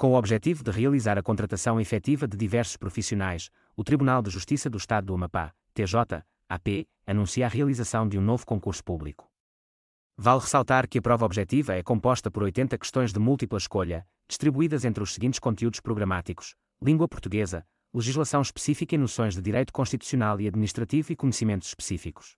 Com o objetivo de realizar a contratação efetiva de diversos profissionais, o Tribunal de Justiça do Estado do Amapá, TJ, AP, anuncia a realização de um novo concurso público. Vale ressaltar que a prova objetiva é composta por 80 questões de múltipla escolha, distribuídas entre os seguintes conteúdos programáticos: língua portuguesa, legislação específica e noções de direito constitucional e administrativo e conhecimentos específicos.